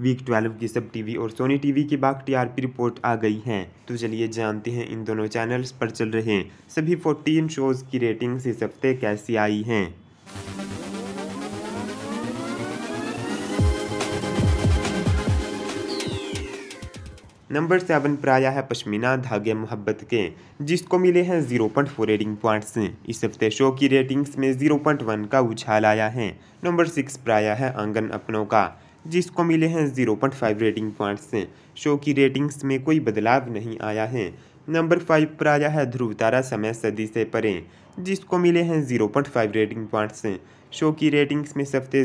week twelve की सब TV और सोनी टीवी की बाग टीआरपी रिपोर्ट आ गई है तो चलिए जानते हैं इन दोनों चैनल्स पर चल रहे सभी फोर्टीन शोज की रेटिंग इस हफ्ते कैसी आई हैं नंबर सेवन पर आया है पश्मीना धागे मोहब्बत के जिसको मिले हैं zero point four rating points इस हफ्ते शो की रेटिंग्स में जीरो पॉइंट वन का उछाल आया है नंबर सिक्स पर आया है आंगन अपनों का जिसको मिले हैं zero point five rating points show की रेटिंग्स में कोई बदलाव नहीं आया है नंबर फाइव पर आया है ध्रुव तारा समय सदी से परे जिसको मिले हैं zero point five rating points show की रेटिंग्स में सफ्ते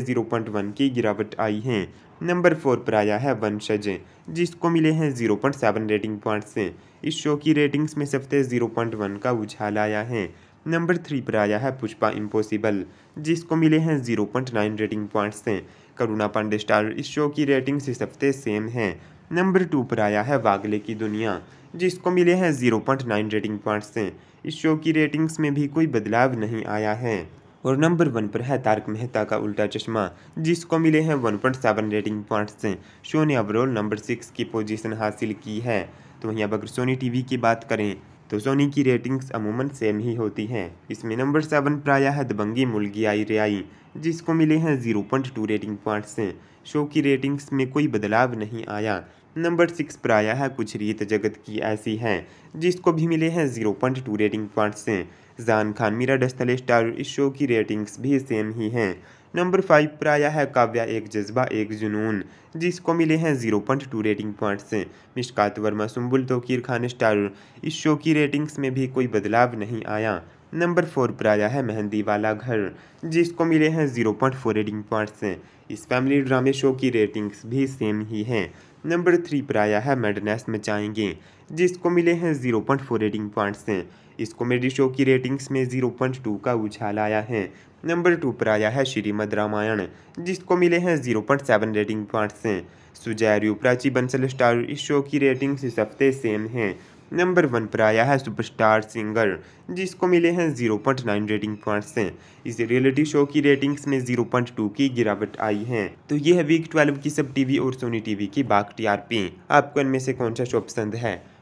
वन की गिरावट आई है नंबर फोर पर आया है वंशज जिसको मिले हैं zero point seven rating points इस शो की रेटिंग्स में सफ्ते वन का उछाल आया है नंबर थ्री पर आया है पुष्पा इम्पॉसिबल जिसको मिले हैं zero point nine rating points से करुणा पांडे स्टार इस शो की रेटिंग इस हफ्ते सेम है नंबर टू पर आया है वागले की दुनिया जिसको मिले हैं zero point nine rating points से इस शो की रेटिंग्स में भी कोई बदलाव नहीं आया है और नंबर वन पर है तारक मेहता का उल्टा चश्मा जिसको मिले हैं one point seven rating points से शो ने ओवरऑल नंबर सिक्स की पोजीशन हासिल की है तो वहीं अब अगर सोनी टीवी की बात करें तो सोनी की रेटिंग्स अमूमन सेम ही होती हैं इसमें नंबर सेवन प्राय है दबंगी मुलगी आई रियाई जिसको मिले हैं zero point two rating point से शो की रेटिंग्स में कोई बदलाव नहीं आया नंबर सिक्स प्राय है कुछ रीत जगत की ऐसी है जिसको भी मिले हैं zero point two rating point से जान खान मीरा डस्तले स्टार इस शो की रेटिंग्स भी सेम ही हैं नंबर फाइव पर आया है काव्या एक जज्बा एक जुनून जिसको मिले हैं zero point two rating points Mishkat Verma Sumbul Tauqeer Khan star इस शो की रेटिंग्स में भी कोई बदलाव नहीं आया नंबर फोर पर आया है मेहंदी वाला घर जिसको मिले हैं zero point four rating points इस फैमिली ड्रामे शो की रेटिंग्स भी सेम ही हैं नंबर थ्री पर आया है मेडनेस मचाएंगे जिसको मिले हैं zero point four rating points हैं इस कॉमेडी शो की रेटिंग्स में जीरो पॉइंट टू का उछाल आया है नंबर टू पर आया है श्रीमद रामायण जिसको मिले हैं zero point seven rating points हैं सुजैरू प्राची बंसल स्टार इस शो की रेटिंग्स इस हफ्ते सेम हैं नंबर वन पर आया है सुपरस्टार सिंगर जिसको मिले हैं zero point nine rating points हैं इस रियलिटी शो की रेटिंग्स में जीरो पॉइंट टू की गिरावट आई है तो ये है वीक ट्वेल्व की सब टीवी और सोनी टीवी की बाक टीआरपी आपको इनमें से कौन सा शो पसंद है